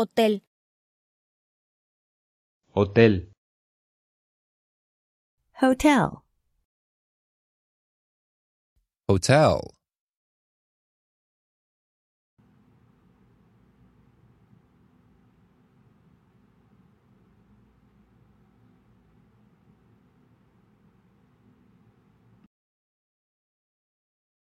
Hotel. Hotel. Hotel. Hotel.